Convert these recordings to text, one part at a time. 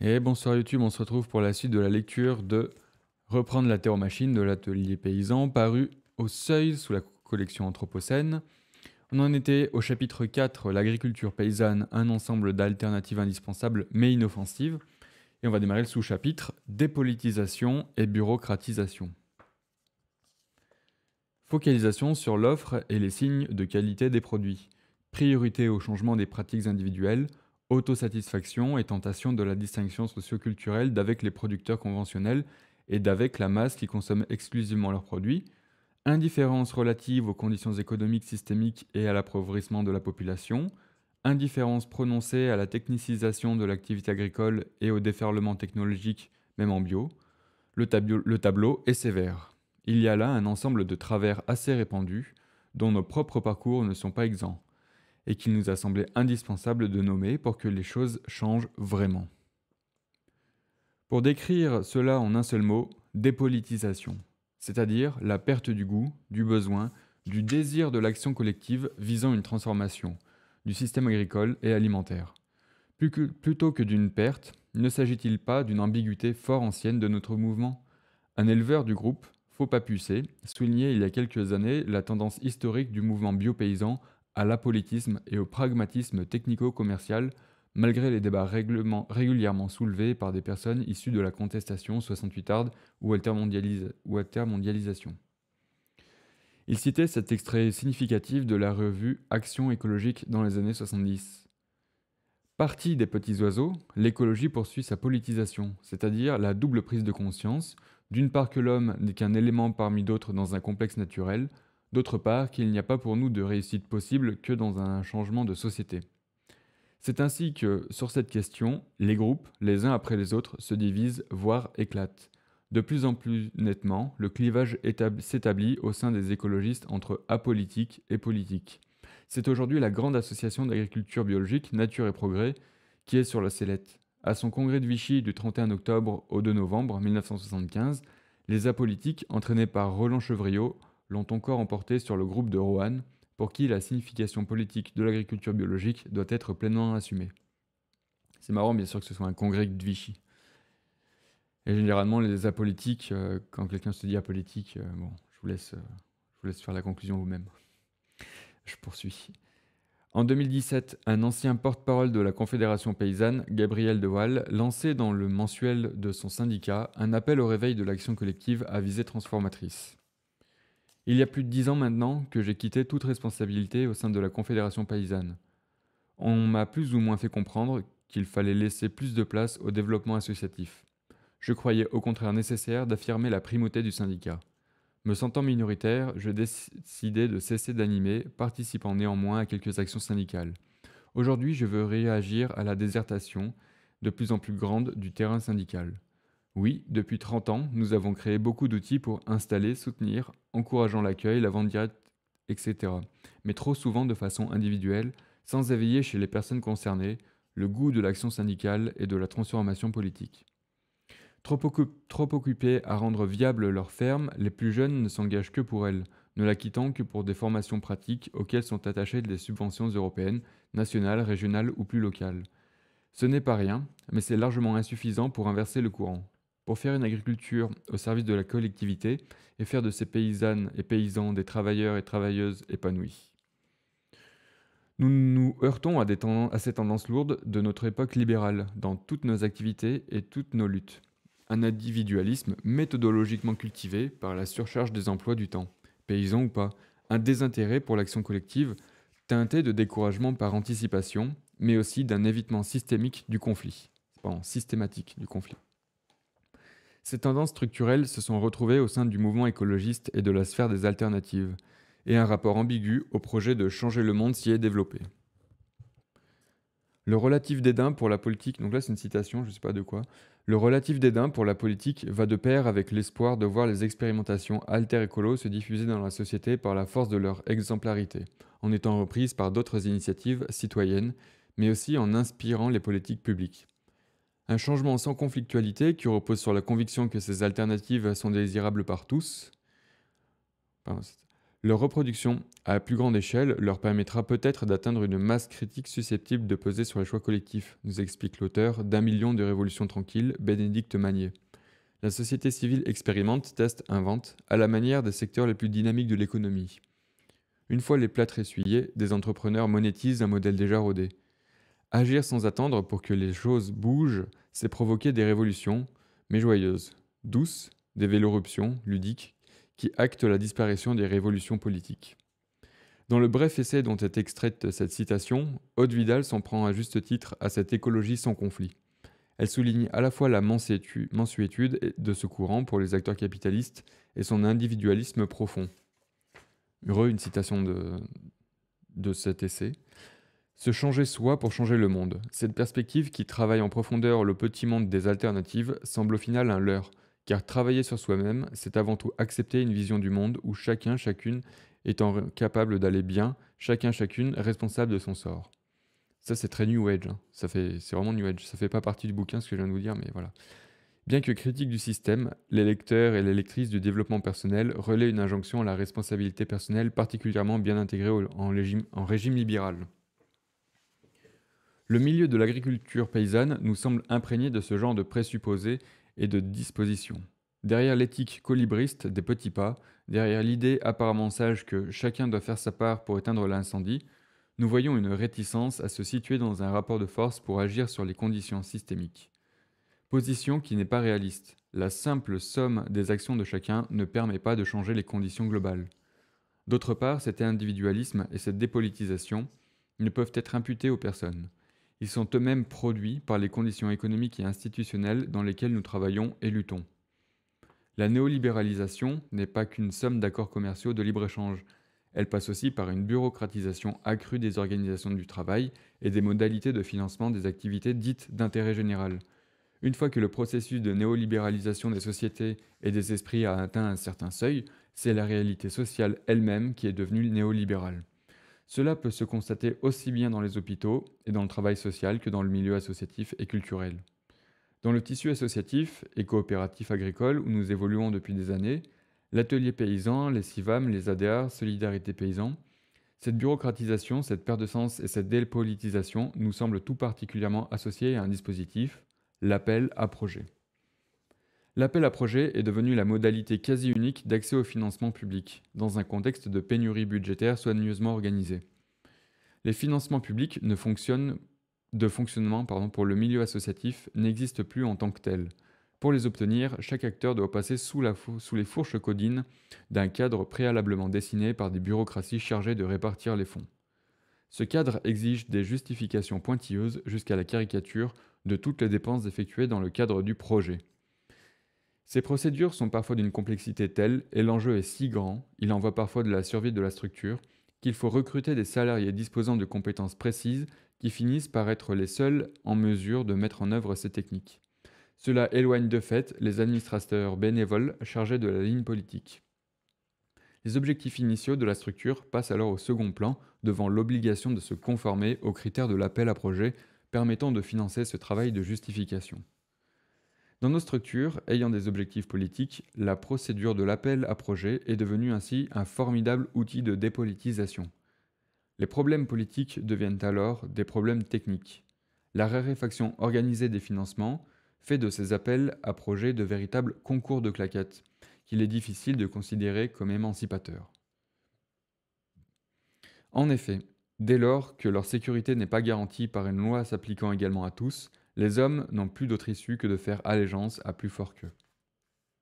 Et bonsoir YouTube, on se retrouve pour la suite de la lecture de Reprendre la terre aux machines de l'atelier paysan, paru au seuil sous la collection Anthropocène. On en était au chapitre 4, l'agriculture paysanne, un ensemble d'alternatives indispensables mais inoffensives. Et on va démarrer le sous-chapitre Dépolitisation et bureaucratisation. Focalisation sur l'offre et les signes de qualité des produits. Priorité au changement des pratiques individuelles autosatisfaction et tentation de la distinction socioculturelle d'avec les producteurs conventionnels et d'avec la masse qui consomme exclusivement leurs produits, indifférence relative aux conditions économiques systémiques et à l'appauvrissement de la population, indifférence prononcée à la technicisation de l'activité agricole et au déferlement technologique, même en bio, le tableau, le tableau est sévère. Il y a là un ensemble de travers assez répandus, dont nos propres parcours ne sont pas exempts et qu'il nous a semblé indispensable de nommer pour que les choses changent vraiment. Pour décrire cela en un seul mot, dépolitisation, c'est-à-dire la perte du goût, du besoin, du désir de l'action collective visant une transformation du système agricole et alimentaire. Plutôt que d'une perte, ne s'agit-il pas d'une ambiguïté fort ancienne de notre mouvement Un éleveur du groupe, Faux Pucer, soulignait il y a quelques années la tendance historique du mouvement biopaysan à l'apolitisme et au pragmatisme technico-commercial, malgré les débats régulièrement soulevés par des personnes issues de la contestation 68arde ou, altermondialisation. Il citait cet extrait significatif de la revue Action écologique dans les années 70. Parti des petits oiseaux, l'écologie poursuit sa politisation, c'est-à-dire la double prise de conscience, d'une part que l'homme n'est qu'un élément parmi d'autres dans un complexe naturel, D'autre part, qu'il n'y a pas pour nous de réussite possible que dans un changement de société. C'est ainsi que, sur cette question, les groupes, les uns après les autres, se divisent, voire éclatent. De plus en plus nettement, le clivage s'établit au sein des écologistes entre apolitiques et politiques. C'est aujourd'hui la grande association d'agriculture biologique Nature et Progrès qui est sur la sellette. À son congrès de Vichy du 31 octobre au 2 novembre 1975, les apolitiques, entraînés par Roland Chevriot, l'ont encore emporté sur le groupe de Rohan, pour qui la signification politique de l'agriculture biologique doit être pleinement assumée. C'est marrant, bien sûr, que ce soit un congrès de Vichy. Et généralement, les apolitiques, euh, quand quelqu'un se dit apolitique, euh, bon, je vous, laisse, euh, je vous laisse faire la conclusion vous-même. Je poursuis. En 2017, un ancien porte-parole de la Confédération paysanne, Gabriel Deval, lançait dans le mensuel de son syndicat un appel au réveil de l'action collective à visée transformatrice. Il y a plus de dix ans maintenant que j'ai quitté toute responsabilité au sein de la Confédération paysanne. On m'a plus ou moins fait comprendre qu'il fallait laisser plus de place au développement associatif. Je croyais au contraire nécessaire d'affirmer la primauté du syndicat. Me sentant minoritaire, je décidais de cesser d'animer, participant néanmoins à quelques actions syndicales. Aujourd'hui, je veux réagir à la désertation de plus en plus grande du terrain syndical. Oui, depuis 30 ans, nous avons créé beaucoup d'outils pour installer, soutenir, encourageant l'accueil, la vente directe, etc. Mais trop souvent de façon individuelle, sans éveiller chez les personnes concernées le goût de l'action syndicale et de la transformation politique. Trop, occupés à rendre viable leur ferme, les plus jeunes ne s'engagent que pour elle, ne la quittant que pour des formations pratiques auxquelles sont attachées des subventions européennes, nationales, régionales ou plus locales. Ce n'est pas rien, mais c'est largement insuffisant pour inverser le courant. Pour faire une agriculture au service de la collectivité et faire de ces paysannes et paysans des travailleurs et travailleuses épanouis. Nous nous heurtons à, ces tendances lourdes de notre époque libérale dans toutes nos activités et toutes nos luttes. Un individualisme méthodologiquement cultivé par la surcharge des emplois du temps, paysans ou pas, un désintérêt pour l'action collective, teinté de découragement par anticipation, mais aussi d'un évitement systémique systématique du conflit. Ces tendances structurelles se sont retrouvées au sein du mouvement écologiste et de la sphère des alternatives, et un rapport ambigu au projet de changer le monde s'y est développé. Le relatif dédain pour la politique, donc là c'est une citation, je pas de quoi, le relatif dédain pour la politique va de pair avec l'espoir de voir les expérimentations alter-écolo se diffuser dans la société par la force de leur exemplarité, en étant reprises par d'autres initiatives citoyennes, mais aussi en inspirant les politiques publiques. Un changement sans conflictualité qui repose sur la conviction que ces alternatives sont désirables par tous. leur reproduction à plus grande échelle leur permettra peut-être d'atteindre une masse critique susceptible de peser sur les choix collectifs, nous explique l'auteur d'un million de révolutions tranquilles, Bénédicte Magnier. La société civile expérimente, teste, invente, à la manière des secteurs les plus dynamiques de l'économie. Une fois les plâtres essuyés, des entrepreneurs monétisent un modèle déjà rodé. Agir sans attendre pour que les choses bougent, c'est provoquer des révolutions, mais joyeuses, douces, des véloruptions ludiques, qui actent la disparition des révolutions politiques. Dans le bref essai dont est extraite cette citation, Aude Vidal s'en prend à juste titre à cette écologie sans conflit. Elle souligne à la fois la mansuétude de ce courant pour les acteurs capitalistes et son individualisme profond. Heureux, une citation de, de cet essai. Se changer soi pour changer le monde. Cette perspective qui travaille en profondeur le petit monde des alternatives semble au final un leurre, car travailler sur soi-même, c'est avant tout accepter une vision du monde où chacun, chacune étant capable d'aller bien, chacun, chacune responsable de son sort. Ça, c'est très New Age. Hein. Ça fait, c'est vraiment New Age. Ça fait pas partie du bouquin ce que je viens de vous dire, mais voilà. Bien que critique du système, les lecteurs et les lectrices du développement personnel relaient une injonction à la responsabilité personnelle particulièrement bien intégrée en régime libéral. Le milieu de l'agriculture paysanne nous semble imprégné de ce genre de présupposés et de dispositions. Derrière l'éthique colibriste des petits pas, derrière l'idée apparemment sage que chacun doit faire sa part pour éteindre l'incendie, nous voyons une réticence à se situer dans un rapport de force pour agir sur les conditions systémiques. Position qui n'est pas réaliste. La simple somme des actions de chacun ne permet pas de changer les conditions globales. D'autre part, cet individualisme et cette dépolitisation ne peuvent être imputés aux personnes. Ils sont eux-mêmes produits par les conditions économiques et institutionnelles dans lesquelles nous travaillons et luttons. La néolibéralisation n'est pas qu'une somme d'accords commerciaux de libre-échange. Elle passe aussi par une bureaucratisation accrue des organisations du travail et des modalités de financement des activités dites d'intérêt général. Une fois que le processus de néolibéralisation des sociétés et des esprits a atteint un certain seuil, c'est la réalité sociale elle-même qui est devenue néolibérale. Cela peut se constater aussi bien dans les hôpitaux et dans le travail social que dans le milieu associatif et culturel. Dans le tissu associatif et coopératif agricole où nous évoluons depuis des années, l'atelier paysan, les CIVAM, les ADA, Solidarité paysan, cette bureaucratisation, cette perte de sens et cette dépolitisation nous semblent tout particulièrement associées à un dispositif, l'appel à projet. L'appel à projet est devenu la modalité quasi unique d'accès au financement public, dans un contexte de pénurie budgétaire soigneusement organisée. Les financements publics ne fonctionnent, de fonctionnement pardon, pour le milieu associatif n'existent plus en tant que tels. Pour les obtenir, chaque acteur doit passer sous, sous les fourches codines d'un cadre préalablement dessiné par des bureaucraties chargées de répartir les fonds. Ce cadre exige des justifications pointilleuses jusqu'à la caricature de toutes les dépenses effectuées dans le cadre du projet. Ces procédures sont parfois d'une complexité telle et l'enjeu est si grand, il en va parfois de la survie de la structure, qu'il faut recruter des salariés disposant de compétences précises qui finissent par être les seuls en mesure de mettre en œuvre ces techniques. Cela éloigne de fait les administrateurs bénévoles chargés de la ligne politique. Les objectifs initiaux de la structure passent alors au second plan devant l'obligation de se conformer aux critères de l'appel à projet permettant de financer ce travail de justification. Dans nos structures ayant des objectifs politiques, la procédure de l'appel à projet est devenue ainsi un formidable outil de dépolitisation. Les problèmes politiques deviennent alors des problèmes techniques. La raréfaction organisée des financements fait de ces appels à projets de véritables concours de claquettes, qu'il est difficile de considérer comme émancipateurs. En effet, dès lors que leur sécurité n'est pas garantie par une loi s'appliquant également à tous, les hommes n'ont plus d'autre issue que de faire allégeance à plus fort qu'eux.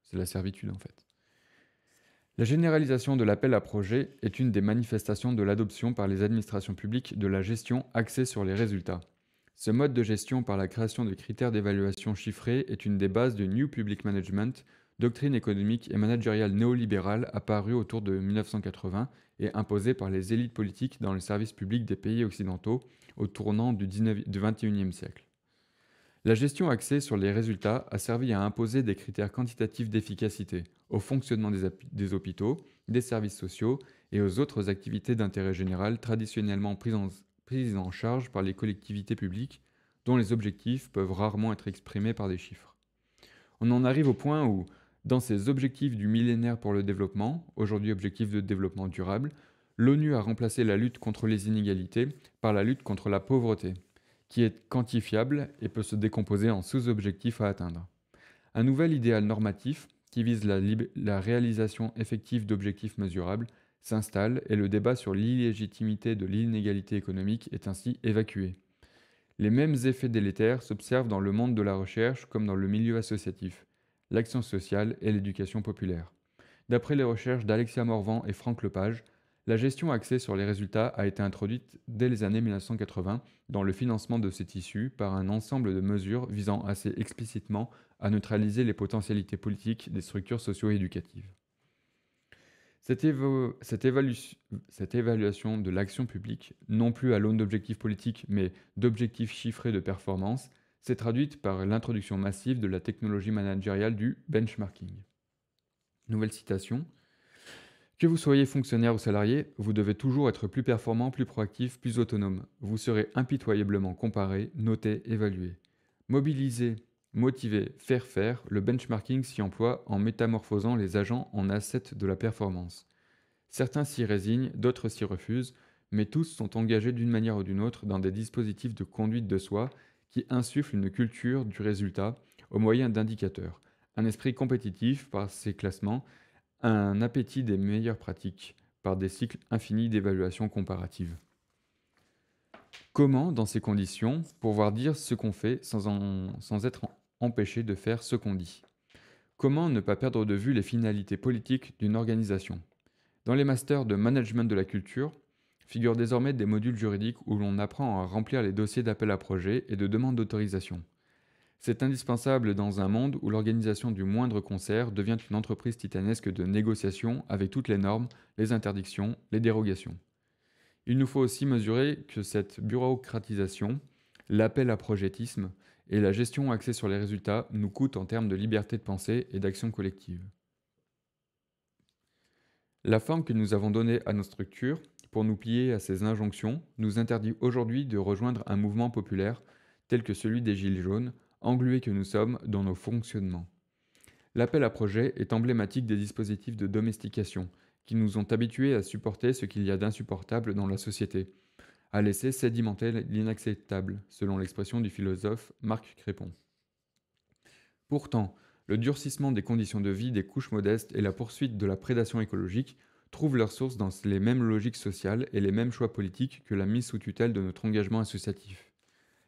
C'est la servitude en fait. La généralisation de l'appel à projet est une des manifestations de l'adoption par les administrations publiques de la gestion axée sur les résultats. Ce mode de gestion par la création de critères d'évaluation chiffrés est une des bases du New Public Management, doctrine économique et managériale néolibérale apparue autour de 1980 et imposée par les élites politiques dans les services publics des pays occidentaux au tournant du, XXIe siècle. La gestion axée sur les résultats a servi à imposer des critères quantitatifs d'efficacité au fonctionnement des, hôpitaux, des services sociaux et aux autres activités d'intérêt général traditionnellement prises en, charge par les collectivités publiques, dont les objectifs peuvent rarement être exprimés par des chiffres. On en arrive au point où, dans ces objectifs du millénaire pour le développement, aujourd'hui objectif de développement durable, l'ONU a remplacé la lutte contre les inégalités par la lutte contre la pauvreté qui est quantifiable et peut se décomposer en sous-objectifs à atteindre. Un nouvel idéal normatif, qui vise la, la réalisation effective d'objectifs mesurables, s'installe et le débat sur l'illégitimité de l'inégalité économique est ainsi évacué. Les mêmes effets délétères s'observent dans le monde de la recherche comme dans le milieu associatif, l'action sociale et l'éducation populaire. D'après les recherches d'Alexia Morvan et Franck Lepage, la gestion axée sur les résultats a été introduite dès les années 1980 dans le financement de ces tissus par un ensemble de mesures visant assez explicitement à neutraliser les potentialités politiques des structures socio-éducatives. Cette, cette, évaluation de l'action publique, non plus à l'aune d'objectifs politiques mais d'objectifs chiffrés de performance, s'est traduite par l'introduction massive de la technologie managériale du benchmarking. Nouvelle citation. Que vous soyez fonctionnaire ou salarié, vous devez toujours être plus performant, plus proactif, plus autonome. Vous serez impitoyablement comparé, noté, évalué. Mobiliser, motiver, faire faire, le benchmarking s'y emploie en métamorphosant les agents en assets de la performance. Certains s'y résignent, d'autres s'y refusent, mais tous sont engagés d'une manière ou d'une autre dans des dispositifs de conduite de soi qui insufflent une culture du résultat au moyen d'indicateurs, un esprit compétitif par ses classements, un appétit des meilleures pratiques par des cycles infinis d'évaluation comparative. Comment, dans ces conditions, pouvoir dire ce qu'on fait sans, sans être empêché de faire ce qu'on dit Comment ne pas perdre de vue les finalités politiques d'une organisation Dans les masters de management de la culture, figurent désormais des modules juridiques où l'on apprend à remplir les dossiers d'appel à projet et de demande d'autorisation. C'est indispensable dans un monde où l'organisation du moindre concert devient une entreprise titanesque de négociation avec toutes les normes, les interdictions, les dérogations. Il nous faut aussi mesurer que cette bureaucratisation, l'appel à projetisme et la gestion axée sur les résultats nous coûtent en termes de liberté de pensée et d'action collective. La forme que nous avons donnée à nos structures pour nous plier à ces injonctions nous interdit aujourd'hui de rejoindre un mouvement populaire tel que celui des Gilets jaunes englués que nous sommes dans nos fonctionnements. L'appel à projet est emblématique des dispositifs de domestication, qui nous ont habitués à supporter ce qu'il y a d'insupportable dans la société, à laisser sédimenter l'inacceptable, selon l'expression du philosophe Marc Crépon. Pourtant, le durcissement des conditions de vie des couches modestes et la poursuite de la prédation écologique trouvent leur source dans les mêmes logiques sociales et les mêmes choix politiques que la mise sous tutelle de notre engagement associatif.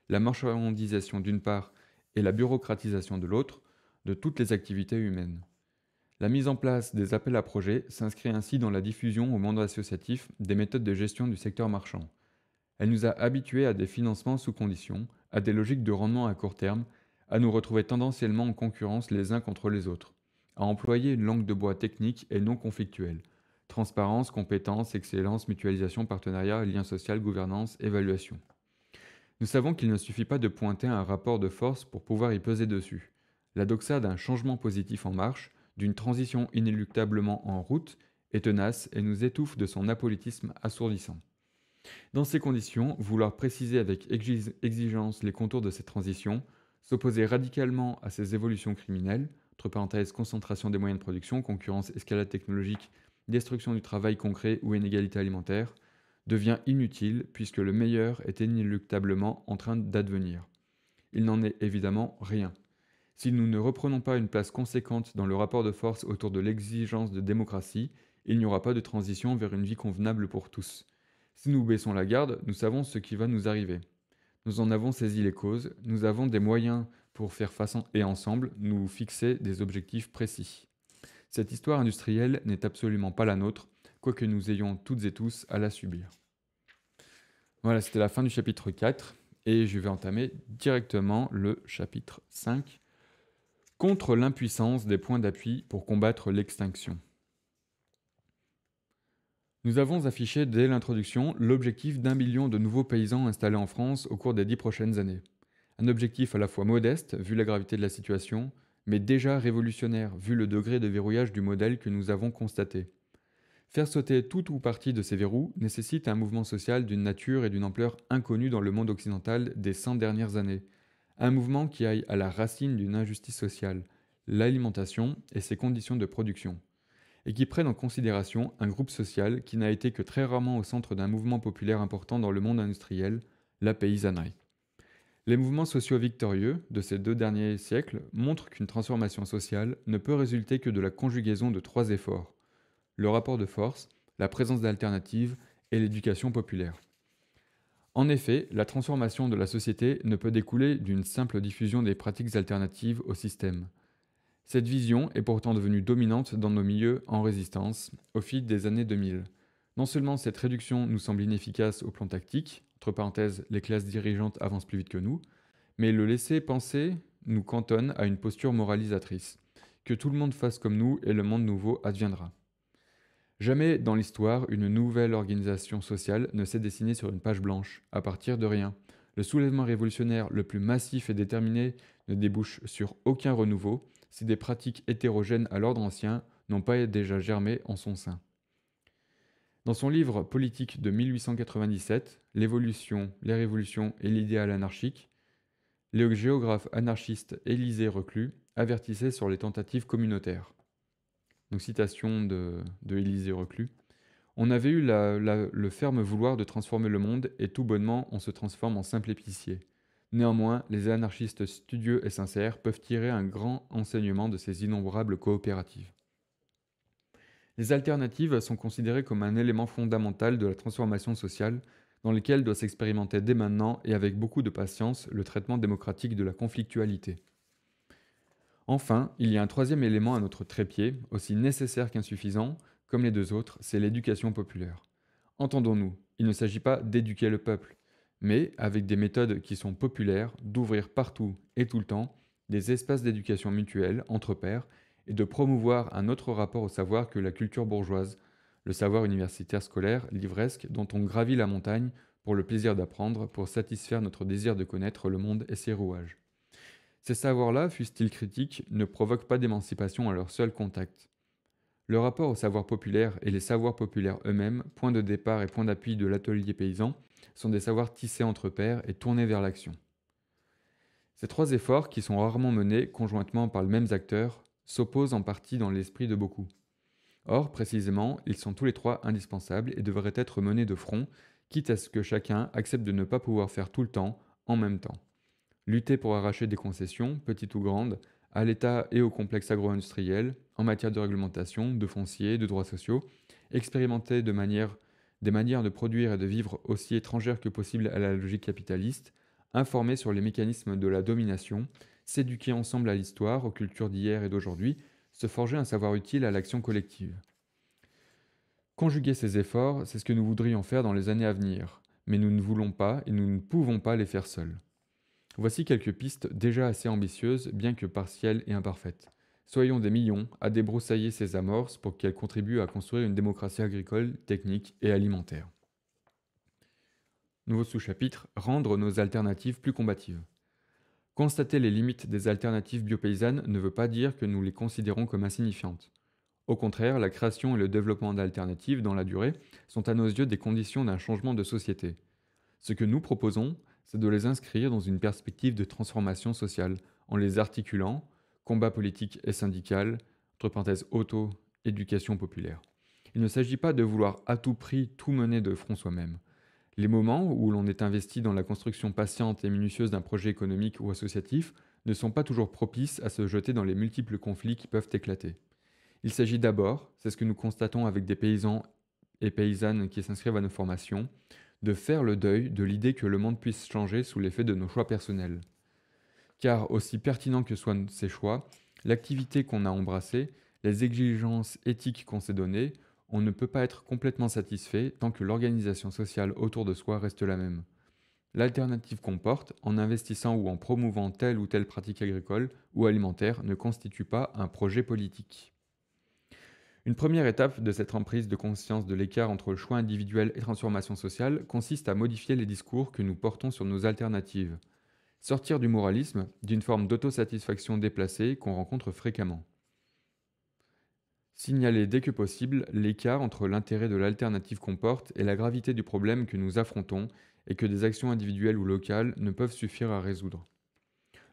La marchandisation d'une part et la bureaucratisation de l'autre de toutes les activités humaines. La mise en place des appels à projets s'inscrit ainsi dans la diffusion au monde associatif des méthodes de gestion du secteur marchand. Elle nous a habitués à des financements sous conditions, à des logiques de rendement à court terme, à nous retrouver tendanciellement en concurrence les uns contre les autres, à employer une langue de bois technique et non conflictuelle. Transparence, compétence, excellence, mutualisation, partenariat, lien social, gouvernance, évaluation. Nous savons qu'il ne suffit pas de pointer un rapport de force pour pouvoir y peser dessus. La doxa d'un changement positif en marche, d'une transition inéluctablement en route, est tenace et nous étouffe de son apolitisme assourdissant. Dans ces conditions, vouloir préciser avec exigence les contours de cette transition, s'opposer radicalement à ces évolutions criminelles, entre parenthèses concentration des moyens de production, concurrence, escalade technologique, destruction du travail concret ou inégalité alimentaire, devient inutile puisque le meilleur est inéluctablement en train d'advenir. Il n'en est évidemment rien. Si nous ne reprenons pas une place conséquente dans le rapport de force autour de l'exigence de démocratie, il n'y aura pas de transition vers une vie convenable pour tous. Si nous baissons la garde, nous savons ce qui va nous arriver. Nous en avons saisi les causes, nous avons des moyens pour faire face et ensemble nous fixer des objectifs précis. Cette histoire industrielle n'est absolument pas la nôtre, quoique nous ayons toutes et tous à la subir. Voilà, c'était la fin du chapitre 4, et je vais entamer directement le chapitre 5, contre l'impuissance des points d'appui pour combattre l'extinction. Nous avons affiché dès l'introduction l'objectif d'un million de nouveaux paysans installés en France au cours des dix prochaines années. Un objectif à la fois modeste, vu la gravité de la situation, mais déjà révolutionnaire, vu le degré de verrouillage du modèle que nous avons constaté. Faire sauter toute ou partie de ces verrous nécessite un mouvement social d'une nature et d'une ampleur inconnues dans le monde occidental des 100 dernières années. Un mouvement qui aille à la racine d'une injustice sociale, l'alimentation et ses conditions de production, et qui prenne en considération un groupe social qui n'a été que très rarement au centre d'un mouvement populaire important dans le monde industriel, la paysannerie. Les mouvements sociaux victorieux de ces deux derniers siècles montrent qu'une transformation sociale ne peut résulter que de la conjugaison de trois efforts le rapport de force, la présence d'alternatives et l'éducation populaire. En effet, la transformation de la société ne peut découler d'une simple diffusion des pratiques alternatives au système. Cette vision est pourtant devenue dominante dans nos milieux en résistance au fil des années 2000. Non seulement cette réduction nous semble inefficace au plan tactique, entre parenthèses, les classes dirigeantes avancent plus vite que nous, mais le laisser penser nous cantonne à une posture moralisatrice. Que tout le monde fasse comme nous et le monde nouveau adviendra. Jamais dans l'histoire, une nouvelle organisation sociale ne s'est dessinée sur une page blanche, à partir de rien. Le soulèvement révolutionnaire le plus massif et déterminé ne débouche sur aucun renouveau si des pratiques hétérogènes à l'ordre ancien n'ont pas déjà germé en son sein. Dans son livre Politique de 1897, L'évolution, les révolutions et l'idéal anarchique, le géographe anarchiste Élisée Reclus avertissait sur les tentatives communautaires. Donc, citation de, de Élisée Reclus. On avait eu le ferme vouloir de transformer le monde, et tout bonnement, on se transforme en simple épicier. Néanmoins, les anarchistes studieux et sincères peuvent tirer un grand enseignement de ces innombrables coopératives. Les alternatives sont considérées comme un élément fondamental de la transformation sociale, dans lequel doit s'expérimenter dès maintenant et avec beaucoup de patience le traitement démocratique de la conflictualité. Enfin, il y a un troisième élément à notre trépied, aussi nécessaire qu'insuffisant, comme les deux autres, c'est l'éducation populaire. Entendons-nous, il ne s'agit pas d'éduquer le peuple, mais, avec des méthodes qui sont populaires, d'ouvrir partout et tout le temps des espaces d'éducation mutuelle entre pairs et de promouvoir un autre rapport au savoir que la culture bourgeoise, le savoir universitaire scolaire, livresque, dont on gravit la montagne pour le plaisir d'apprendre, pour satisfaire notre désir de connaître le monde et ses rouages. Ces savoirs-là, fussent-ils critiques, ne provoquent pas d'émancipation à leur seul contact. Le rapport au savoir populaire et les savoirs populaires eux-mêmes, point de départ et point d'appui de l'atelier paysan, sont des savoirs tissés entre pairs et tournés vers l'action. Ces trois efforts, qui sont rarement menés conjointement par les mêmes acteurs, s'opposent en partie dans l'esprit de beaucoup. Or, précisément, ils sont tous les trois indispensables et devraient être menés de front, quitte à ce que chacun accepte de ne pas pouvoir faire tout le temps, en même temps lutter pour arracher des concessions, petites ou grandes, à l'État et au complexe agro-industriel en matière de réglementation, de foncier, de droits sociaux, expérimenter de manière, des manières de produire et de vivre aussi étrangères que possible à la logique capitaliste, informer sur les mécanismes de la domination, s'éduquer ensemble à l'histoire, aux cultures d'hier et d'aujourd'hui, se forger un savoir utile à l'action collective. Conjuguer ces efforts, c'est ce que nous voudrions faire dans les années à venir, mais nous ne voulons pas et nous ne pouvons pas les faire seuls. Voici quelques pistes déjà assez ambitieuses, bien que partielles et imparfaites. Soyons des millions à débroussailler ces amorces pour qu'elles contribuent à construire une démocratie agricole, technique et alimentaire. Nouveau sous-chapitre Rendre nos alternatives plus combatives. Constater les limites des alternatives biopaysannes ne veut pas dire que nous les considérons comme insignifiantes. Au contraire, la création et le développement d'alternatives dans la durée sont à nos yeux des conditions d'un changement de société. Ce que nous proposons, c'est de les inscrire dans une perspective de transformation sociale en les articulant combat politique et syndical, entre parenthèses auto, éducation populaire. Il ne s'agit pas de vouloir à tout prix tout mener de front soi-même. Les moments où l'on est investi dans la construction patiente et minutieuse d'un projet économique ou associatif ne sont pas toujours propices à se jeter dans les multiples conflits qui peuvent éclater. Il s'agit d'abord, c'est ce que nous constatons avec des paysans et paysannes qui s'inscrivent à nos formations, de faire le deuil de l'idée que le monde puisse changer sous l'effet de nos choix personnels. Car aussi pertinents que soient ces choix, l'activité qu'on a embrassée, les exigences éthiques qu'on s'est données, on ne peut pas être complètement satisfait tant que l'organisation sociale autour de soi reste la même. L'alternative qu'on porte, en investissant ou en promouvant telle ou telle pratique agricole ou alimentaire, ne constitue pas un projet politique. Une première étape de cette emprise de conscience de l'écart entre le choix individuel et transformation sociale consiste à modifier les discours que nous portons sur nos alternatives. Sortir du moralisme, d'une forme d'autosatisfaction déplacée qu'on rencontre fréquemment. Signaler dès que possible l'écart entre l'intérêt de l'alternative qu'on porte et la gravité du problème que nous affrontons et que des actions individuelles ou locales ne peuvent suffire à résoudre.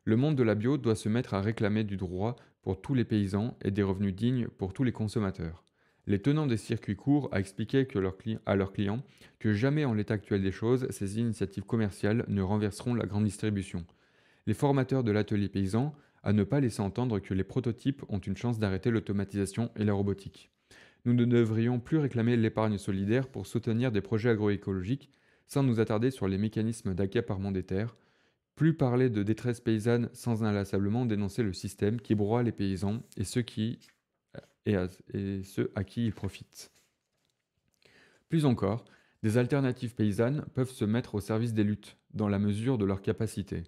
Le monde de la bio doit se mettre à réclamer du droit pour tous les paysans et des revenus dignes pour tous les consommateurs. Les tenants des circuits courts a expliqué à leurs clients que jamais en l'état actuel des choses, ces initiatives commerciales ne renverseront la grande distribution. Les formateurs de l'atelier paysan à ne pas laisser entendre que les prototypes ont une chance d'arrêter l'automatisation et la robotique. Nous ne devrions plus réclamer l'épargne solidaire pour soutenir des projets agroécologiques sans nous attarder sur les mécanismes d'accaparement des terres, plus parler de détresse paysanne sans inlassablement dénoncer le système qui broie les paysans et ceux, à, et ceux à qui ils profitent. Plus encore, des alternatives paysannes peuvent se mettre au service des luttes, dans la mesure de leur capacité.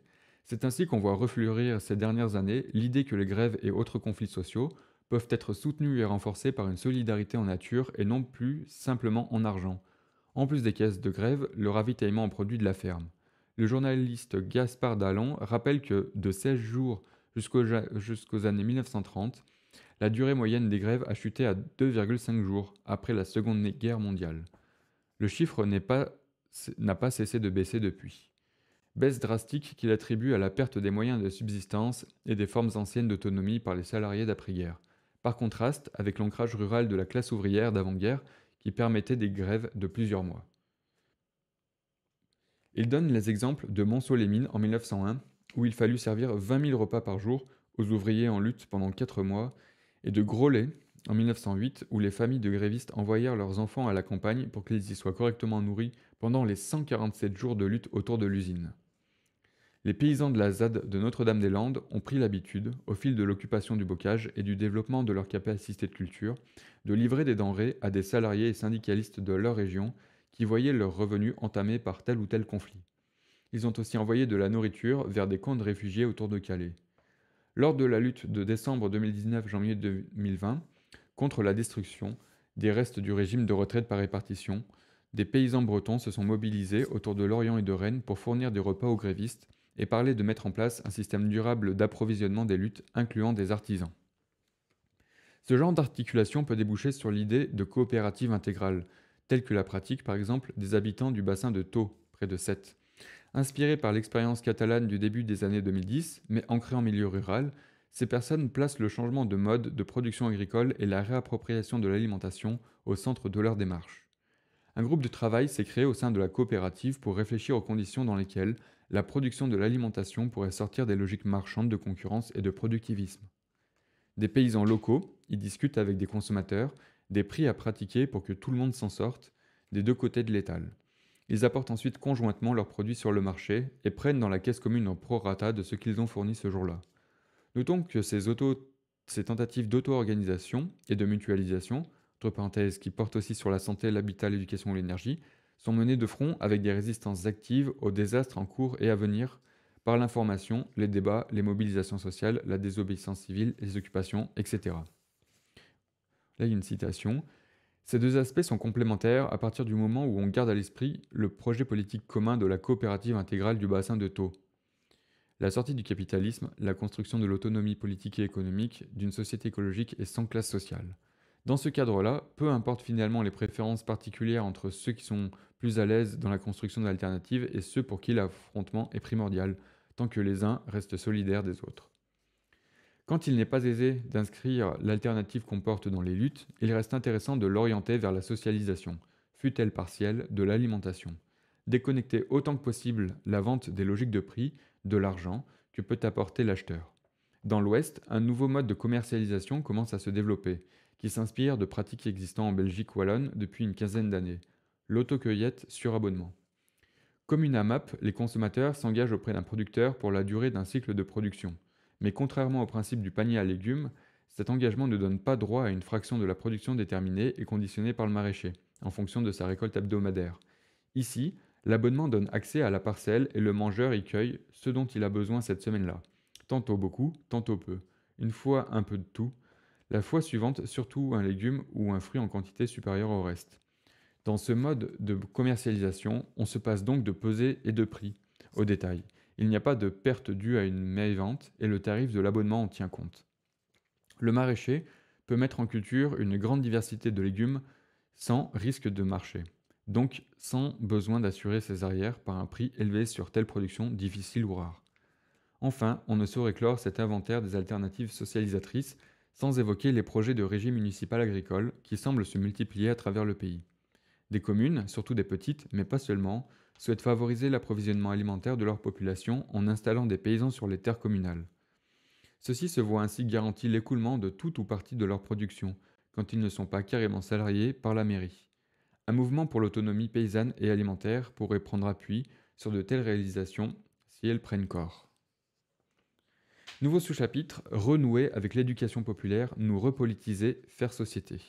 C'est ainsi qu'on voit refleurir ces dernières années l'idée que les grèves et autres conflits sociaux peuvent être soutenus et renforcés par une solidarité en nature et non plus simplement en argent. En plus des caisses de grève, le ravitaillement en produits de la ferme le journaliste Gaspard Dallon rappelle que de 16 jours jusqu'aux années 1930, la durée moyenne des grèves a chuté à 2,5 jours après la Seconde Guerre mondiale. Le chiffre n'a pas cessé de baisser depuis. Baisse drastique qu'il attribue à la perte des moyens de subsistance et des formes anciennes d'autonomie par les salariés d'après-guerre, par contraste avec l'ancrage rural de la classe ouvrière d'avant-guerre qui permettait des grèves de plusieurs mois. Il donne les exemples de Monceau-les-Mines en 1901, où il fallut servir 20 000 repas par jour aux ouvriers en lutte pendant 4 mois, et de Grolet en 1908, où les familles de grévistes envoyèrent leurs enfants à la campagne pour qu'ils y soient correctement nourris pendant les 147 jours de lutte autour de l'usine. Les paysans de la ZAD de Notre-Dame-des-Landes ont pris l'habitude, au fil de l'occupation du bocage et du développement de leur capacité de culture, de livrer des denrées à des salariés et syndicalistes de leur région qui voyaient leurs revenus entamés par tel ou tel conflit. Ils ont aussi envoyé de la nourriture vers des camps de réfugiés autour de Calais. Lors de la lutte de décembre 2019-janvier 2020 contre la destruction des restes du régime de retraite par répartition, des paysans bretons se sont mobilisés autour de Lorient et de Rennes pour fournir des repas aux grévistes et parler de mettre en place un système durable d'approvisionnement des luttes incluant des artisans. Ce genre d'articulation peut déboucher sur l'idée de coopérative intégrale, telles que la pratique par exemple des habitants du bassin de Thau, près de Sète. Inspirés par l'expérience catalane du début des années 2010, mais ancrés en milieu rural, ces personnes placent le changement de mode de production agricole et la réappropriation de l'alimentation au centre de leur démarche. Un groupe de travail s'est créé au sein de la coopérative pour réfléchir aux conditions dans lesquelles la production de l'alimentation pourrait sortir des logiques marchandes de concurrence et de productivisme. Des paysans locaux y discutent avec des consommateurs des prix à pratiquer pour que tout le monde s'en sorte, des deux côtés de l'étal. Ils apportent ensuite conjointement leurs produits sur le marché et prennent dans la caisse commune en prorata de ce qu'ils ont fourni ce jour-là. Notons que ces, ces tentatives d'auto-organisation et de mutualisation, entre parenthèses qui portent aussi sur la santé, l'habitat, l'éducation ou l'énergie, sont menées de front avec des résistances actives aux désastres en cours et à venir par l'information, les débats, les mobilisations sociales, la désobéissance civile, les occupations, etc une citation. Ces deux aspects sont complémentaires à partir du moment où on garde à l'esprit le projet politique commun de la coopérative intégrale du bassin de Taux. La sortie du capitalisme, la construction de l'autonomie politique et économique, d'une société écologique et sans classe sociale. Dans ce cadre-là, peu importe finalement les préférences particulières entre ceux qui sont plus à l'aise dans la construction de l'alternative et ceux pour qui l'affrontement est primordial, tant que les uns restent solidaires des autres. Quand il n'est pas aisé d'inscrire l'alternative qu'on porte dans les luttes, il reste intéressant de l'orienter vers la socialisation, fût-elle partielle, de l'alimentation. Déconnecter autant que possible la vente des logiques de prix, de l'argent que peut apporter l'acheteur. Dans l'Ouest, un nouveau mode de commercialisation commence à se développer, qui s'inspire de pratiques existant en Belgique wallonne depuis une quinzaine d'années, l'autocueillette sur abonnement. Comme une AMAP, les consommateurs s'engagent auprès d'un producteur pour la durée d'un cycle de production, mais contrairement au principe du panier à légumes, cet engagement ne donne pas droit à une fraction de la production déterminée et conditionnée par le maraîcher, en fonction de sa récolte hebdomadaire. Ici, l'abonnement donne accès à la parcelle et le mangeur y cueille ce dont il a besoin cette semaine-là. Tantôt beaucoup, tantôt peu. Une fois un peu de tout. La fois suivante, surtout un légume ou un fruit en quantité supérieure au reste. Dans ce mode de commercialisation, on se passe donc de pesée et de prix, au détail. Il n'y a pas de perte due à une vente et le tarif de l'abonnement en tient compte. Le maraîcher peut mettre en culture une grande diversité de légumes sans risque de marché, donc sans besoin d'assurer ses arrières par un prix élevé sur telle production difficile ou rare. Enfin, on ne saurait clore cet inventaire des alternatives socialisatrices sans évoquer les projets de régime municipal agricole qui semblent se multiplier à travers le pays. Des communes, surtout des petites, mais pas seulement, souhaitent favoriser l'approvisionnement alimentaire de leur population en installant des paysans sur les terres communales. Ceux-ci se voient ainsi garantir l'écoulement de toute ou partie de leur production, quand ils ne sont pas carrément salariés par la mairie. Un mouvement pour l'autonomie paysanne et alimentaire pourrait prendre appui sur de telles réalisations si elles prennent corps. Nouveau sous-chapitre, renouer avec l'éducation populaire, nous repolitiser, faire société.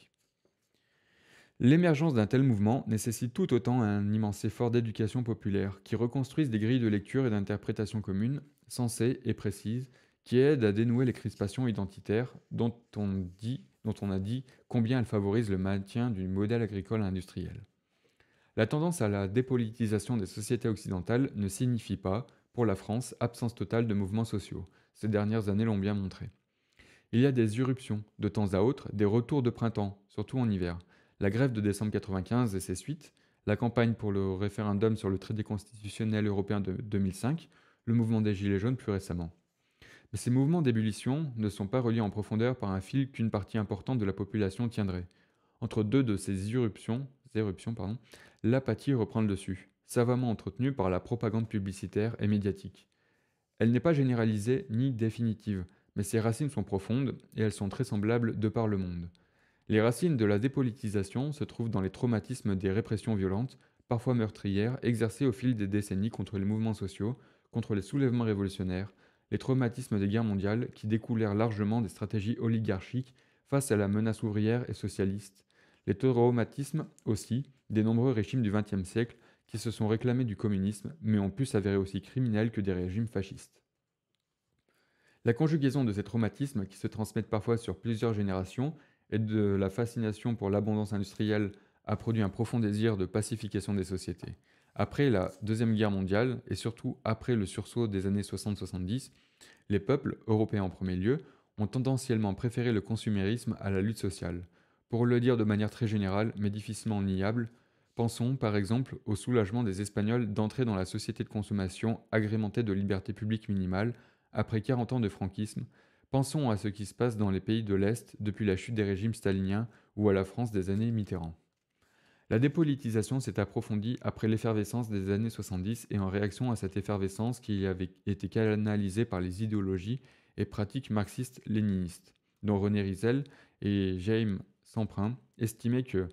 L'émergence d'un tel mouvement nécessite tout autant un immense effort d'éducation populaire qui reconstruise des grilles de lecture et d'interprétation communes, sensées et précises, qui aident à dénouer les crispations identitaires dont on, dit, dont on a dit combien elles favorisent le maintien du modèle agricole industriel. La tendance à la dépolitisation des sociétés occidentales ne signifie pas, pour la France, absence totale de mouvements sociaux. Ces dernières années l'ont bien montré. Il y a des irruptions, de temps à autre, des retours de printemps, surtout en hiver la grève de décembre 1995 et ses suites, la campagne pour le référendum sur le traité constitutionnel européen de 2005, le mouvement des Gilets jaunes plus récemment. Mais ces mouvements d'ébullition ne sont pas reliés en profondeur par un fil qu'une partie importante de la population tiendrait. Entre deux de ces éruptions, l'apathie reprend le dessus, savamment entretenue par la propagande publicitaire et médiatique. Elle n'est pas généralisée ni définitive, mais ses racines sont profondes et elles sont très semblables de par le monde. Les racines de la dépolitisation se trouvent dans les traumatismes des répressions violentes, parfois meurtrières, exercées au fil des décennies contre les mouvements sociaux, contre les soulèvements révolutionnaires, les traumatismes des guerres mondiales qui découlèrent largement des stratégies oligarchiques face à la menace ouvrière et socialiste, les traumatismes aussi des nombreux régimes du XXe siècle qui se sont réclamés du communisme mais ont pu s'avérer aussi criminels que des régimes fascistes. La conjugaison de ces traumatismes qui se transmettent parfois sur plusieurs générations et de la fascination pour l'abondance industrielle a produit un profond désir de pacification des sociétés. Après la Deuxième Guerre mondiale, et surtout après le sursaut des années 60-70, les peuples, européens en premier lieu, ont tendanciellement préféré le consumérisme à la lutte sociale. Pour le dire de manière très générale, mais difficilement niable, pensons par exemple au soulagement des Espagnols d'entrer dans la société de consommation agrémentée de liberté publique minimale après 40 ans de franquisme, Pensons à ce qui se passe dans les pays de l'Est depuis la chute des régimes staliniens ou à la France des années Mitterrand. La dépolitisation s'est approfondie après l'effervescence des années 70 et en réaction à cette effervescence qui avait été canalisée par les idéologies et pratiques marxistes-léninistes, dont René Rizel et James Semprin estimaient que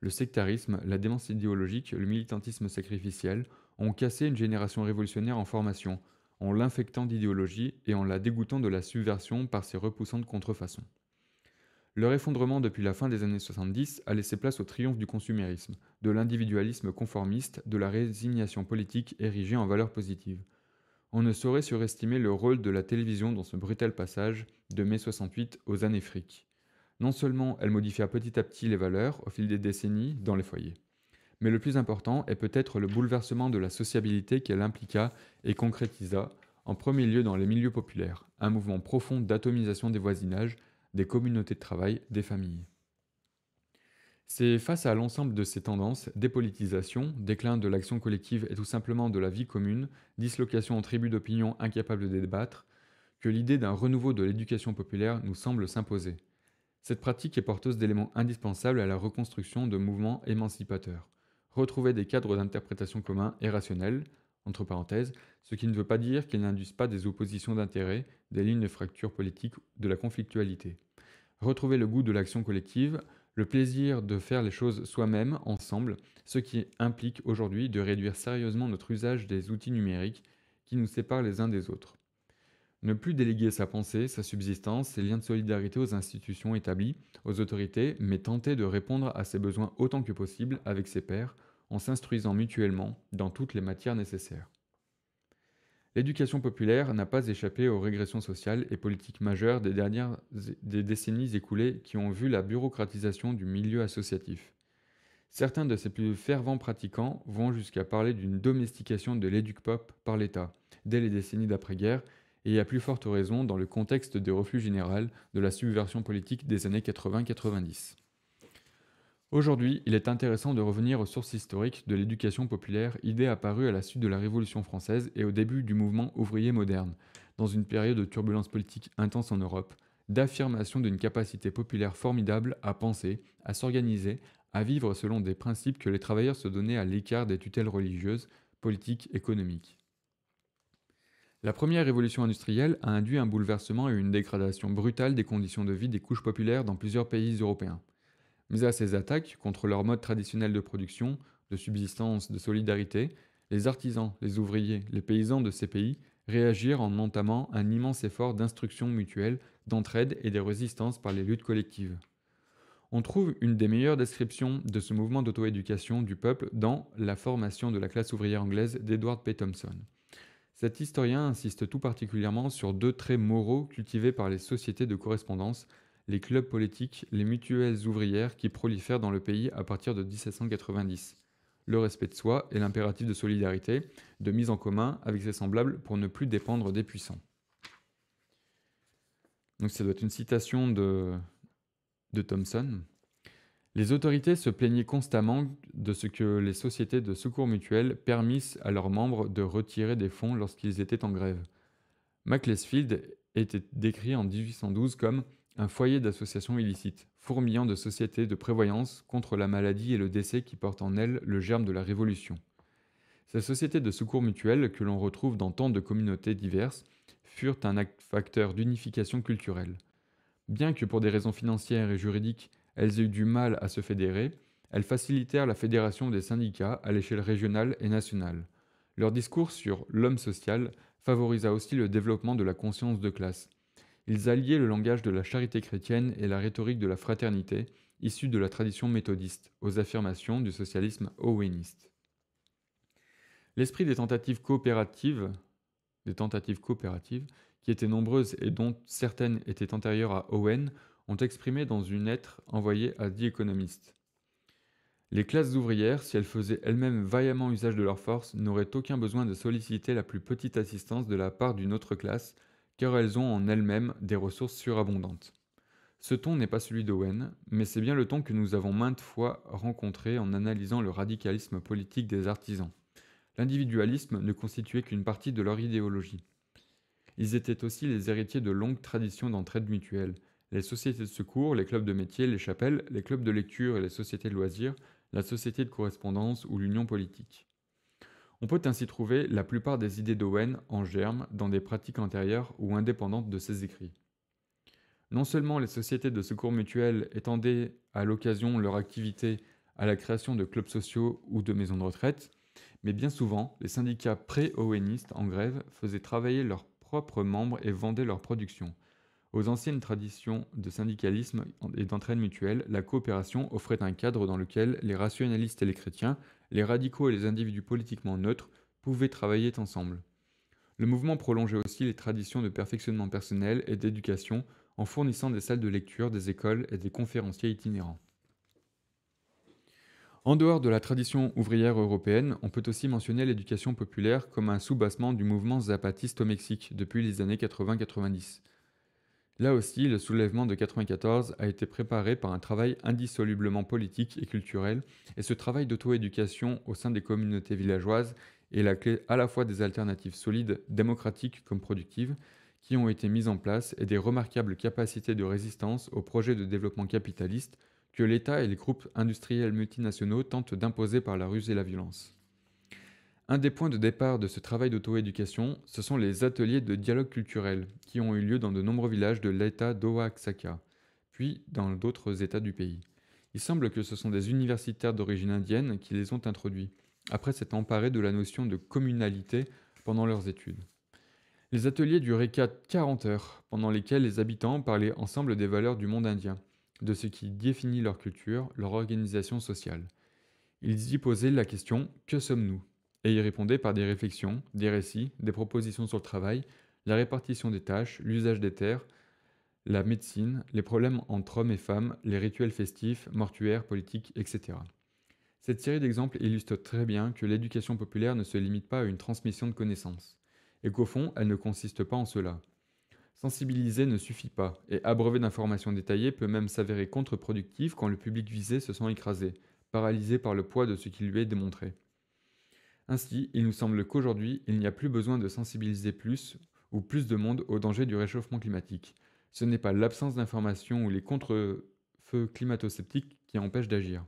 le sectarisme, la démence idéologique, le militantisme sacrificiel ont cassé une génération révolutionnaire en formation, en l'infectant d'idéologie et en la dégoûtant de la subversion par ses repoussantes contrefaçons. Leur effondrement depuis la fin des années 70 a laissé place au triomphe du consumérisme, de l'individualisme conformiste, de la résignation politique érigée en valeur positive. On ne saurait surestimer le rôle de la télévision dans ce brutal passage de mai 68 aux années fric. Non seulement elle modifia petit à petit les valeurs au fil des décennies dans les foyers, mais le plus important est peut-être le bouleversement de la sociabilité qu'elle impliqua et concrétisa, en premier lieu dans les milieux populaires, un mouvement profond d'atomisation des voisinages, des communautés de travail, des familles. C'est face à l'ensemble de ces tendances, dépolitisation, déclin de l'action collective et tout simplement de la vie commune, dislocation en tribus d'opinion incapables de débattre, que l'idée d'un renouveau de l'éducation populaire nous semble s'imposer. Cette pratique est porteuse d'éléments indispensables à la reconstruction de mouvements émancipateurs retrouver des cadres d'interprétation communs et rationnels, entre parenthèses, ce qui ne veut pas dire qu'ils n'induisent pas des oppositions d'intérêts, des lignes de fracture politique, de la conflictualité. Retrouver le goût de l'action collective, le plaisir de faire les choses soi-même, ensemble, ce qui implique aujourd'hui de réduire sérieusement notre usage des outils numériques qui nous séparent les uns des autres. Ne plus déléguer sa pensée, sa subsistance, ses liens de solidarité aux institutions établies, aux autorités, mais tenter de répondre à ses besoins autant que possible avec ses pairs, en s'instruisant mutuellement dans toutes les matières nécessaires. L'éducation populaire n'a pas échappé aux régressions sociales et politiques majeures des dernières décennies écoulées qui ont vu la bureaucratisation du milieu associatif. Certains de ses plus fervents pratiquants vont jusqu'à parler d'une domestication de l'éduc-pop par l'État, dès les décennies d'après-guerre, et à plus forte raison dans le contexte des refus général de la subversion politique des années 80-90. Aujourd'hui, il est intéressant de revenir aux sources historiques de l'éducation populaire, idée apparue à la suite de la Révolution française et au début du mouvement ouvrier moderne, dans une période de turbulence politique intense en Europe, d'affirmation d'une capacité populaire formidable à penser, à s'organiser, à vivre selon des principes que les travailleurs se donnaient à l'écart des tutelles religieuses, politiques, économiques. La première révolution industrielle a induit un bouleversement et une dégradation brutale des conditions de vie des couches populaires dans plusieurs pays européens. Mais à ces attaques contre leur mode traditionnel de production, de subsistance, de solidarité, les artisans, les ouvriers, les paysans de ces pays réagirent en entamant un immense effort d'instruction mutuelle, d'entraide et de résistance par les luttes collectives. On trouve une des meilleures descriptions de ce mouvement d'auto-éducation du peuple dans La formation de la classe ouvrière anglaise d'Edward P. Thompson. Cet historien insiste tout particulièrement sur deux traits moraux cultivés par les sociétés de correspondance, les clubs politiques, les mutuelles ouvrières qui prolifèrent dans le pays à partir de 1790. Le respect de soi et l'impératif de solidarité, de mise en commun avec ses semblables pour ne plus dépendre des puissants. Donc ça doit être une citation de, de Thomson. Les autorités se plaignaient constamment de ce que les sociétés de secours mutuels permissent à leurs membres de retirer des fonds lorsqu'ils étaient en grève. Macclesfield était décrit en 1812 comme un foyer d'associations illicites, fourmillant de sociétés de prévoyance contre la maladie et le décès qui portent en elles le germe de la Révolution. Ces sociétés de secours mutuels que l'on retrouve dans tant de communautés diverses, furent un facteur d'unification culturelle. Bien que pour des raisons financières et juridiques, elles eurent du mal à se fédérer, elles facilitèrent la fédération des syndicats à l'échelle régionale et nationale. Leur discours sur l'homme social favorisa aussi le développement de la conscience de classe. Ils alliaient le langage de la charité chrétienne et la rhétorique de la fraternité, issue de la tradition méthodiste, aux affirmations du socialisme oweniste. L'esprit des tentatives coopératives, des tentatives coopératives, qui étaient nombreuses et dont certaines étaient antérieures à Owen, ont exprimé dans une lettre envoyée à The Economist. Les classes ouvrières, si elles faisaient elles-mêmes vaillamment usage de leurs forces, n'auraient aucun besoin de solliciter la plus petite assistance de la part d'une autre classe, car elles ont en elles-mêmes des ressources surabondantes. Ce ton n'est pas celui d'Owen, mais c'est bien le ton que nous avons maintes fois rencontré en analysant le radicalisme politique des artisans. L'individualisme ne constituait qu'une partie de leur idéologie. Ils étaient aussi les héritiers de longues traditions d'entraide mutuelle, les sociétés de secours, les clubs de métier, les chapelles, les clubs de lecture et les sociétés de loisirs, la société de correspondance ou l'union politique. On peut ainsi trouver la plupart des idées d'Owen en germe dans des pratiques antérieures ou indépendantes de ses écrits. Non seulement les sociétés de secours mutuels étendaient à l'occasion leur activité à la création de clubs sociaux ou de maisons de retraite, mais bien souvent, les syndicats pré-owenistes en grève faisaient travailler leurs propres membres et vendaient leurs productions, aux anciennes traditions de syndicalisme et d'entraide mutuelle, la coopération offrait un cadre dans lequel les rationalistes et les chrétiens, les radicaux et les individus politiquement neutres pouvaient travailler ensemble. Le mouvement prolongeait aussi les traditions de perfectionnement personnel et d'éducation en fournissant des salles de lecture, des écoles et des conférenciers itinérants. En dehors de la tradition ouvrière européenne, on peut aussi mentionner l'éducation populaire comme un soubassement du mouvement zapatiste au Mexique depuis les années 80-90. Là aussi, le soulèvement de 1994 a été préparé par un travail indissolublement politique et culturel, et ce travail d'auto-éducation au sein des communautés villageoises est la clé à la fois des alternatives solides, démocratiques comme productives, qui ont été mises en place et des remarquables capacités de résistance aux projets de développement capitaliste que l'État et les groupes industriels multinationaux tentent d'imposer par la ruse et la violence. Un des points de départ de ce travail d'auto-éducation, ce sont les ateliers de dialogue culturel qui ont eu lieu dans de nombreux villages de l'État d'Oaxaca, puis dans d'autres États du pays. Il semble que ce sont des universitaires d'origine indienne qui les ont introduits, après s'être emparés de la notion de communalité pendant leurs études. Les ateliers duraient 40 heures, pendant lesquelles les habitants parlaient ensemble des valeurs du monde indien, de ce qui définit leur culture, leur organisation sociale. Ils y posaient la question Que sommes-nous et y répondait par des réflexions, des récits, des propositions sur le travail, la répartition des tâches, l'usage des terres, la médecine, les problèmes entre hommes et femmes, les rituels festifs, mortuaires, politiques, etc. Cette série d'exemples illustre très bien que l'éducation populaire ne se limite pas à une transmission de connaissances, et qu'au fond, elle ne consiste pas en cela. Sensibiliser ne suffit pas, et abreuver d'informations détaillées peut même s'avérer contre-productif quand le public visé se sent écrasé, paralysé par le poids de ce qui lui est démontré. Ainsi, il nous semble qu'aujourd'hui, il n'y a plus besoin de sensibiliser plus ou plus de monde au danger du réchauffement climatique. Ce n'est pas l'absence d'informations ou les contre-feux climato-sceptiques qui empêchent d'agir.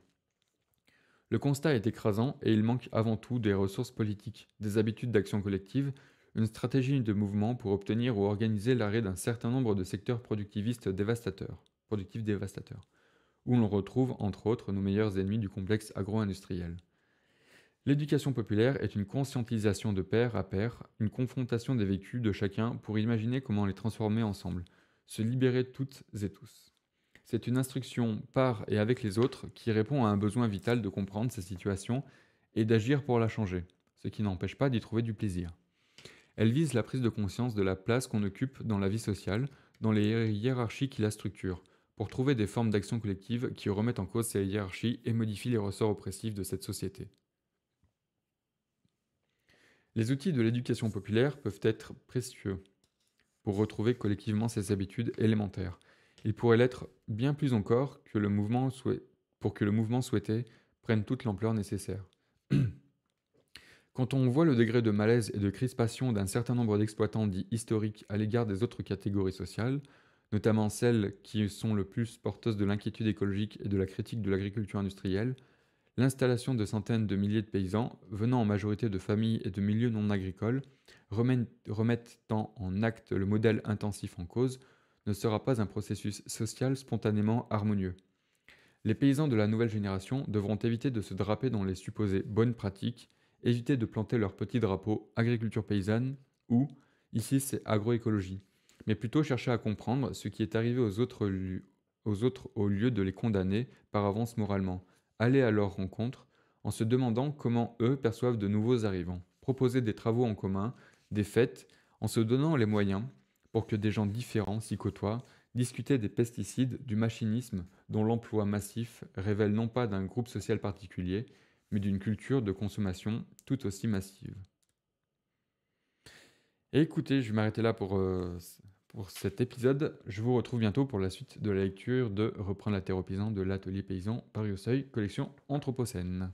Le constat est écrasant et il manque avant tout des ressources politiques, des habitudes d'action collective, une stratégie de mouvement pour obtenir ou organiser l'arrêt d'un certain nombre de secteurs productivistes dévastateurs, productifs dévastateurs, où l'on retrouve entre autres nos meilleurs ennemis du complexe agro-industriel. L'éducation populaire est une conscientisation de pair à pair, une confrontation des vécus de chacun pour imaginer comment les transformer ensemble, se libérer toutes et tous. C'est une instruction par et avec les autres qui répond à un besoin vital de comprendre ces situations et d'agir pour la changer, ce qui n'empêche pas d'y trouver du plaisir. Elle vise la prise de conscience de la place qu'on occupe dans la vie sociale, dans les hiérarchies qui la structurent, pour trouver des formes d'action collective qui remettent en cause ces hiérarchies et modifient les ressorts oppressifs de cette société. Les outils de l'éducation populaire peuvent être précieux pour retrouver collectivement ces habitudes élémentaires. Ils pourraient l'être bien plus encore que le pour que le mouvement souhaité prenne toute l'ampleur nécessaire. Quand on voit le degré de malaise et de crispation d'un certain nombre d'exploitants dits historiques à l'égard des autres catégories sociales, notamment celles qui sont le plus porteuses de l'inquiétude écologique et de la critique de l'agriculture industrielle, L'installation de centaines de milliers de paysans, venant en majorité de familles et de milieux non agricoles, remettant en acte le modèle intensif en cause, ne sera pas un processus social spontanément harmonieux. Les paysans de la nouvelle génération devront éviter de se draper dans les supposées bonnes pratiques, éviter de planter leur petits drapeau « agriculture paysanne ou, ici c'est agroécologie, mais plutôt chercher à comprendre ce qui est arrivé aux autres, aux autres au lieu de les condamner par avance moralement aller à leur rencontre en se demandant comment eux perçoivent de nouveaux arrivants, proposer des travaux en commun, des fêtes, en se donnant les moyens pour que des gens différents s'y côtoient, discuter des pesticides, du machinisme, dont l'emploi massif révèle non pas d'un groupe social particulier, mais d'une culture de consommation tout aussi massive. écoutez, je vais m'arrêter là pour euh, pour cet épisode. Je vous retrouve bientôt pour la suite de la lecture de Reprendre la terre aux paysans de l'atelier paysan Paris au seuil, collection Anthropocène.